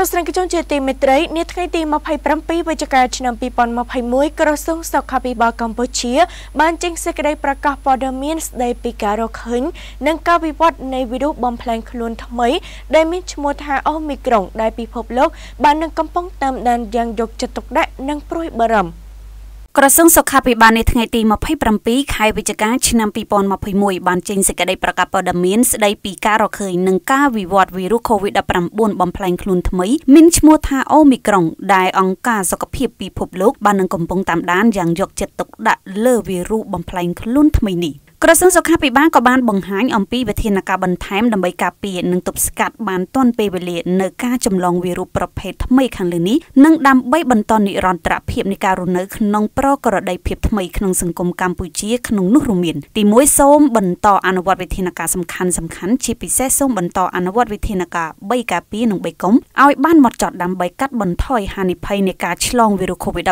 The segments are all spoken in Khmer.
ទស្សនិកជនជាទីមេត្រីនាថ្ងៃទី27វិច្ឆិកាឆ្នាំ2021ក្រសួងសុខាភិបាលកម្ពុជា បានចេញសេចក្តីប្រកាសព័ត៌មានស្តីពីការរកឃើញនិងការវិវត្តនៃវីរុសបំផ្លែងខ្លួនថ្មីដែលមានឈ្មោះថាអូមីក្រុងដែលពិភពលោកបាននឹងកំពុងតាមដានយ៉ាងយកចិត្តទុកដាក់និងព្រួយបារម្ភ។ក្រសួងសុខាភិបាលនេះថ្ងៃទី27ខែវិច្ឆិកាឆ្នាំ2021បានចេញសេចក្តីប្រកាសព័ត៌មានស្តីពីការរកឃើញនិងការវិវត្តវីរុស COVID-19 បំផ្លែងខ្លួនថ្មីមានឈ្មោះថា Omicron ដែលអង្គការសុខភាពពិភពលោកបាននឹងកំពុងតាមដានយ៉ាងយកចិត្តទុកដាក់លើវីរុសបំផ្លែងខ្លួនថ្មីនេះ។ក្រសួងសុខាភិបាលក៏បានបង្ហាញអំពីវិធានការបន្ថែមដើម្បីការពារនិងទប់ស្កាត់បានទាន់ពេលវេលានៅការចម្លងវីរុសប្រភេទថ្មីខាងលើនេះនិងដើម្បីបន្តនិរន្តរភាពនៃការរស់នៅក្នុងប្រក្រតីភាពថ្មីក្នុងសង្គមកម្ពុជាក្នុងនោះរួមមានទី1សូមបន្តអនុវត្តវិធានការសំខាន់សំខាន់ជាពិសេសសូមបន្តអនុវត្តវិធានការ3ការពារនិង3កុំឲ្យបានម៉ត់ចត់ដើម្បីកាត់បន្ថយហានិភ័យនៃការឆ្លងវីរុស COVID-19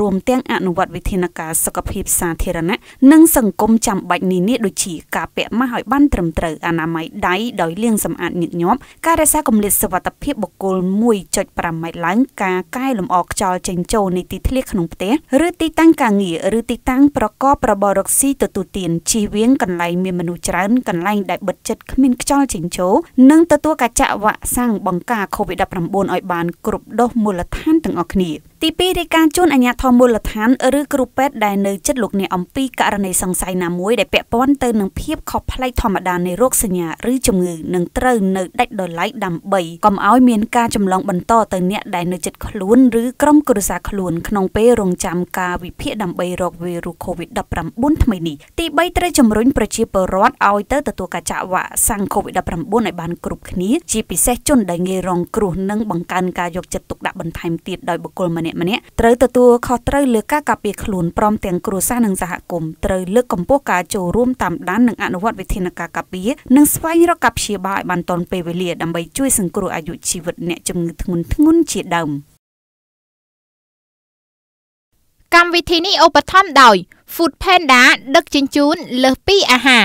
រួមទាំងអនុវត្តវិធានការសុខភាពសាធារណៈនិងសង្គមចាំបាច់បាច់នានាដូចជាការពាក់ម៉ាស់ឲ្យបានត្រឹមត្រូវអនាម័យដៃដោយលាងសម្អាតញឹកញាប់ការរក្សាគម្លាតសុវត្ថិភាពបុគ្គល1.5ម៉ែត្រឡើង ការកែលម្អខ្យល់ចេញចូលនៃទីធ្លាក្នុងផ្ទះឬទីតាំងការងារឬទីតាំងប្រកបរបររកស៊ីទទួលទានជិះវៀងកន្លែងមានមនុស្សច្រើនកន្លែងដែលបិទជិតគ្មានខ្យល់ចេញចូលនិងទទួលការចាក់វ៉ាក់សាំងបង្ការ COVID-19 ឲ្យបានគ្រប់ដូសមូលដ្ឋានទាំងអស់គ្នាទី2រាយការណ៍ជូនអាជ្ញាធរមូលដ្ឋានឬគ្រូពេទ្យដែលនៅចិត្តលោកអ្នកអំពីករណីសង្ស័យណាមួយដែលពាក់ព័ន្ធទៅនឹងភាពខុសប្លែកធម្មតានៃរោគសញ្ញាឬជំងឺនឹងត្រូវនៅដាច់ដោយឡែកដើម្បីកុំឲ្យមានការចម្លងបន្តទៅអ្នកដែលនៅចិត្តខ្លួនឬក្រុមគ្រួសារខ្លួនក្នុងពេលរងចាំការវិភាគដើម្បីរោគវីរុស COVID-19 ថ្មីនេះទី3ត្រូវជំរុញប្រជាពលរដ្ឋឲ្យទៅទទួលការចាក់វ៉ាក់សាំង COVID-19 ឲ្យបានគ្រប់គ្នាជាពិសេសជនដែលងាយរងគ្រោះនិងបង្កើនការយកចិត្តទុកដាក់បន្ថែមទៀតដោយបុគ្គលម្នាក់នាក់ម្នាក់ត្រូវទទួលខុសត្រូវលើការការពារខ្លួនព្រមទាំងគ្រួសារនិងសហគមន៍ត្រូវលើកកម្ពស់ការចូលរួមតាមដាននិង អនុវត្តវិធានការការពារនិងស្វែងរកការព្យាបាលឲ្យបានទាន់ពេលវេលាដើម្បីជួយសង្គ្រោះអាយុជីវិតអ្នកជំងឺធ្ងន់ធ្ងរជាដើមកម្មវិធីនេះឧបត្ថម្ភដោយ Food Panda ដឹកជញ្ជូនលើសពីអាហារ